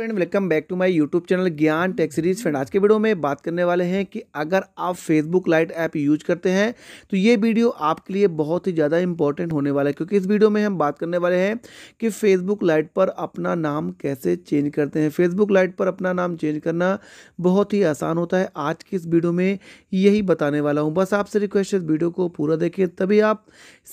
friend welcome back to my YouTube channel Gyan tech series friend आज के video में बात करने वाले हैं कि अगर आप फेसबुक लाइट ऐप यूज करते हैं तो ये वीडियो आपके लिए बहुत ही ज़्यादा इंपॉर्टेंट होने वाला है क्योंकि इस वीडियो में हम बात करने वाले हैं कि फेसबुक लाइट पर अपना नाम कैसे चेंज करते हैं फेसबुक लाइट पर अपना नाम चेंज करना बहुत ही आसान होता है आज की इस वीडियो में यही बताने वाला हूँ बस आपसे रिक्वेस्ट है इस वीडियो को पूरा देखिए तभी आप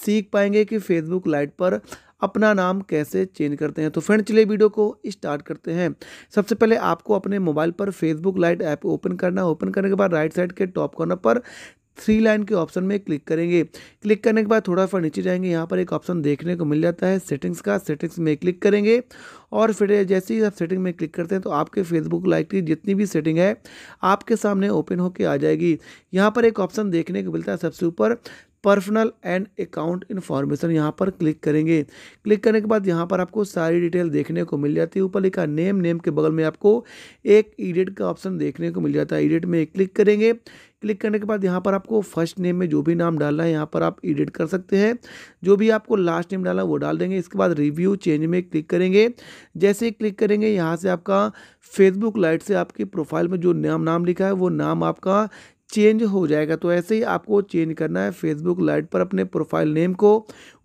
सीख पाएंगे कि फेसबुक लाइट पर अपना नाम कैसे चेंज करते हैं तो फ्रेंड चलिए वीडियो को स्टार्ट करते हैं सबसे पहले आपको अपने मोबाइल पर फेसबुक लाइट ऐप ओपन करना ओपन करने के बाद राइट साइड के टॉप कॉर्नर पर थ्री लाइन के ऑप्शन में क्लिक करेंगे क्लिक करने के बाद थोड़ा सा नीचे जाएंगे यहाँ पर एक ऑप्शन देखने को मिल जाता है सेटिंग्स का सेटिंग्स में क्लिक करेंगे और फिर जैसे ही आप सेटिंग में क्लिक करते हैं तो आपके फेसबुक लाइक की जितनी भी सेटिंग है आपके सामने ओपन होकर आ जाएगी यहाँ पर एक ऑप्शन देखने को मिलता है सबसे ऊपर पर्सनल एंड अकाउंट इन्फॉर्मेशन यहाँ पर क्लिक करेंगे क्लिक करने के बाद यहाँ पर आपको सारी डिटेल देखने को मिल जाती है ऊपर लिखा नेम नेम के बगल में आपको एक ईडिट का ऑप्शन देखने को मिल जाता है ईडिट में क्लिक करेंगे क्लिक करने के बाद यहाँ पर आपको फर्स्ट नेम में जो भी नाम डालना है यहाँ पर आप एडिट कर सकते हैं जो भी आपको लास्ट नेम है वो डाल देंगे इसके बाद रिव्यू चेंज में क्लिक करेंगे जैसे ही क्लिक करेंगे यहाँ से आपका फेसबुक लाइट से आपकी प्रोफाइल में जो नाम नाम लिखा है वो नाम आपका चेंज हो जाएगा तो ऐसे ही आपको चेंज करना है फेसबुक लाइट पर अपने प्रोफाइल नेम को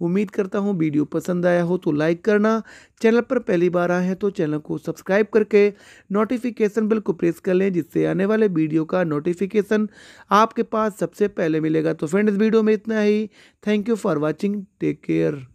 उम्मीद करता हूँ वीडियो पसंद आया हो तो लाइक करना चैनल पर पहली बार आए हैं तो चैनल को सब्सक्राइब करके नोटिफिकेशन बिल को प्रेस कर लें जिससे आने वाले वीडियो का नोटिफिकेशन आपके पास सबसे पहले मिलेगा तो फ्रेंड्स वीडियो में इतना ही thank you for watching take care